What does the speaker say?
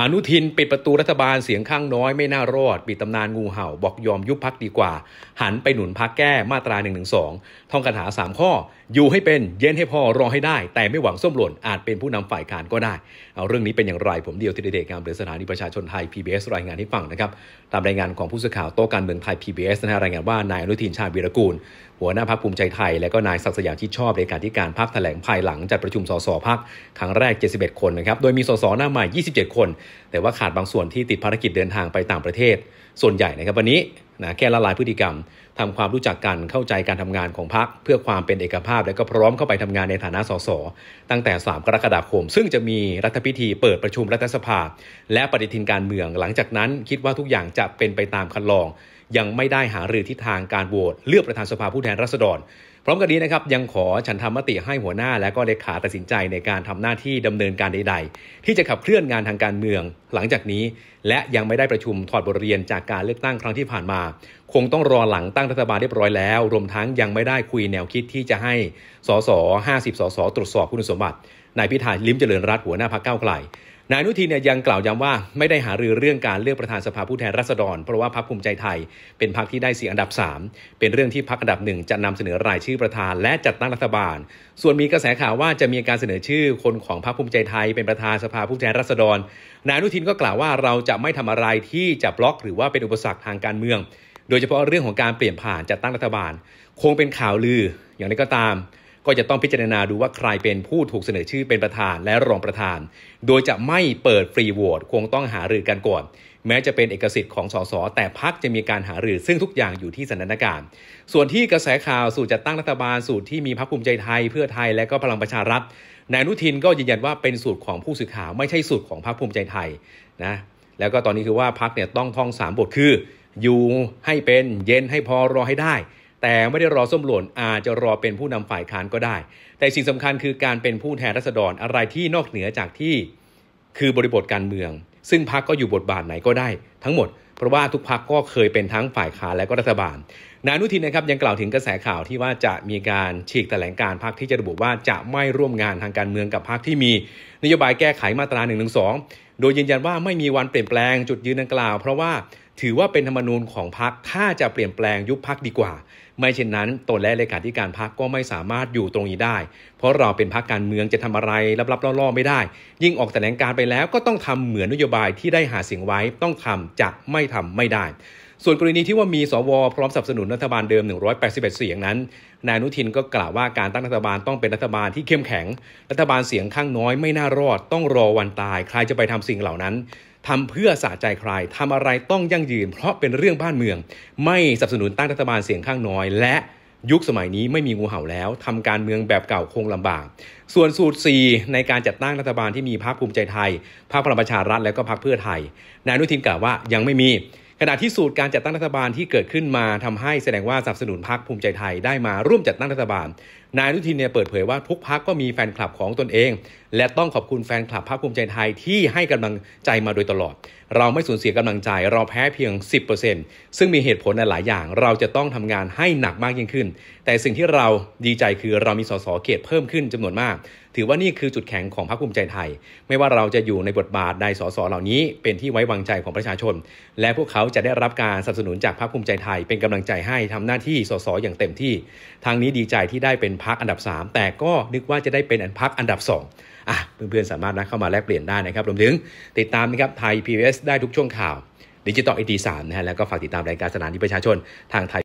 อนุทิน ปิดประตูรัฐบาลเสียงข้างน้อยไม่น่ารอด ปิดตำนานงูเห่า บอกยอมยุบพักดีกว่า หันไปหนุนพักแก้มาตรา1นึท่องคาถา3 ข้อ อยู่ให้เป็นเย็นให้พอ รอให้ได้ แต่ไม่หวังส้มหล่นอาจเป็นผู้นำฝ่ายการก็ได้เอาเรื่องนี้เป็นอย่างไรผมเดียวทีเดชงามเดือสถานีประชาชนไทย PBS รายงานให้ฟังนะครับตามรายงานของผู้สื่อข่าวโต๊ะการเมืองไทย PBS นะฮะรายงานว่านายอนุทินชาญวีรกูล หัวหน้าพักภูมิใจไทยและก็นายศักสยามชิดชอบเลขาธิการพักแถลงภายหลังจัดประชุมสสพักครั้งแรก 71 คนนะครับโดยมีสสหน้าใหม่ 27 คนแต่ว่าขาดบางส่วนที่ติดภารกิจเดินทางไปต่างประเทศ ส่วนใหญ่นะครับวันนี้นะแค่ละลายพฤติกรรม ทำความรู้จักกันเข้าใจการทำงานของพรรคเพื่อความเป็นเอกภาพและก็พร้อมเข้าไปทำงานในฐานะ สส ตั้งแต่3กรกฎาคม ซึ่งจะมีรัฐพิธีเปิดประชุมรัฐสภาและปฏิทินการเมือง หลังจากนั้นคิดว่าทุกอย่างจะเป็นไปตามคันลองยังไม่ได้หารือทิศทางการโหวตเลือกประธานสภาผู้แทนราษฎรพร้อมกันนี้นะครับยังขอฉันทำมติให้หัวหน้าและก็เลขาตัดสินใจในการทำหน้าที่ดำเนินการใด ๆ ที่จะขับเคลื่อนงานทางการเมือง หลังจากนี้และยังไม่ได้ประชุมถอดบทเรียนจากการเลือกตั้งครั้งที่ผ่านมา คงต้องรอหลังตั้งรัฐบาลเรียบร้อยแล้ว รวมทั้งยังไม่ได้คุยแนวคิดที่จะให้สส50สสตรวจสอบคุณสมบัตินายพิธาลิ้มเจริญรัตหัวหน้าพรรคก้าวไกลนายนุทินเนี่ยยังกล่าวย้ำว่าไม่ได้หารือเรื่องการเลือกประธานสภาผู้แทนราษฎรเพราะว่าพรรคภูมิใจไทยเป็นพรรคที่ได้เสียงอันดับ3เป็นเรื่องที่พรรคอันดับหนึ่งจะนำเสนอรายชื่อประธานและจัดตั้งรัฐบาล ส่วนมีกระแสข่าวว่าจะมีการเสนอชื่อคนของพรรคภูมิใจไทย เป็นประธานสภาผู้แทนราษฎรนายนุทินก็กล่าวว่าเราจะไม่ทำอะไรที่จะบล็อกหรือว่าเป็นอุปสรรคทางการเมือง โดยเฉพาะเรื่องของการเปลี่ยนผ่านจัดตั้งรัฐบาล คงเป็นข่าวลืออย่างนี้ก็ตามก็จะต้องพิจารณาดูว่าใครเป็นผู้ถูกเสนอชื่อเป็นประธานและรองประธาน โดยจะไม่เปิดฟรีโหวต คงต้องหารือกันก่อน แม้จะเป็นเอกสิทธิ์ของสส แต่พักจะมีการหารือซึ่งทุกอย่างอยู่ที่สถานการณ์ ส่วนที่กระแสข่าว สูตรจัดตั้งรัฐบาล สูตรที่มีพรรคภูมิใจไทย เพื่อไทยและก็พลังประชารัฐนายนุทินก็ยืนยันว่าเป็นสูตรของผู้สื่อข่าวไม่ใช่สูตรของพรรคภูมิใจไทยนะ แล้วก็ตอนนี้คือว่าพักเนี่ยต้องท่องสามบทคืออยู่ให้เป็นเย็นให้พอรอให้ได้แต่ไม่ได้รอส้มหล่นอาจจะรอเป็นผู้นำฝ่ายค้านก็ได้ แต่สิ่งสำคัญคือการเป็นผู้แทนรัษฎรอะไรที่นอกเหนือจากที่คือบริบทการเมือง ซึ่งพักก็อยู่บทบาทไหนก็ได้ทั้งหมด เพราะว่าทุกพักก็เคยเป็นทั้งฝ่ายค้านและก็รัฐบาล นายนุทินนะครับยังกล่าวถึงกระแสข่าวที่ว่าจะมีการฉีกแถลงการพักที่จะระบุว่าจะไม่ร่วมงานทางการเมืองกับพักที่มีนโยบายแก้ไขมาตรา1นึโดยยืนยันว่าไม่มีวันเปลี่ยนแปลง จุดยืนดังกล่าวเพราะว่าถือว่าเป็นธรรมนูญของพรรคถ้าจะเปลี่ยนแปลงยุบพรรคดีกว่า ไม่เช่นนั้นตนและเลขาธิการพรรคก็ไม่สามารถอยู่ตรงนี้ได้ เพราะเราเป็นพรรคการเมืองจะทำอะไรลับๆล่อๆไม่ได้ ยิ่งออกแถลงการไปแล้วก็ต้องทำเหมือนนโยบายที่ได้หาเสียงไว้ต้องทำจะไม่ทำไม่ได้ ส่วนกรณีที่ว่ามีสวพร้อมสนับสนุนรัฐบาลเดิม 181 เสียงนั้นนายนุทินก็กล่าวว่าการตั้งรัฐบาลต้องเป็นรัฐบาลที่เข้มแข็ง รัฐบาลเสียงข้างน้อยไม่น่ารอด ต้องรอวันตายใครจะไปทำสิ่งเหล่านั้นทำเพื่อสะใจใครทำอะไรต้องยั่งยืนเพราะเป็นเรื่องบ้านเมือง ไม่สนับสนุนตั้งรัฐบาลเสียงข้างน้อย และยุคสมัยนี้ไม่มีงูเห่าแล้ว ทำการเมืองแบบเก่าคงลำบาก ส่วนสูตร 4 ในการจัดตั้งรัฐบาลที่มีพรรคภูมิใจไทย พรรคพลังประชารัฐและก็พรรคเพื่อไทย นายนุทินกล่าวว่ายังไม่มีขณะที่สูตรการจัดตั้งรัฐบาลที่เกิดขึ้นมา ทำให้แสดงว่าสนับสนุนพรรคภูมิใจไทยได้มาร่วมจัดตั้งรัฐบาลนายอนุทินเนี่ยเปิดเผยว่าทุกพักก็มีแฟนคลับของตนเอง และต้องขอบคุณแฟนคลับพรรคภูมิใจไทยที่ให้กำลังใจมาโดยตลอด เราไม่สูญเสียกำลังใจเราแพ้เพียง 10%ซึ่งมีเหตุผลในหลายอย่างเราจะต้องทำงานให้หนักมากยิ่งขึ้น แต่สิ่งที่เราดีใจคือเรามีสสเขตเพิ่มขึ้นจำนวนมาก ถือว่านี่คือจุดแข็งของพรรคภูมิใจไทย ไม่ว่าเราจะอยู่ในบทบาทใดสสเหล่านี้ เป็นที่ไว้วางใจของประชาชน และพวกเขาจะได้รับการสนับสนุนจากพรรคภูมิใจไทยเป็นกำลังใจให้ทำหน้าที่สสอย่างเต็มที่ทางนี้ดีใจที่ได้เป็นพักอันดับ 3 แต่ก็นึกว่าจะได้เป็นอันพักอันดับ2อ่ะเพื่อนๆสามารถนะเข้ามาแลกเปลี่ยนได้นะครับรวมถึงติดตามนะครับไทย PBS ได้ทุกช่วงข่าวดิจิตอลไอทีสามนะฮะแล้วก็ฝากติดตามรายการสนานที่ประชาชนทางไทย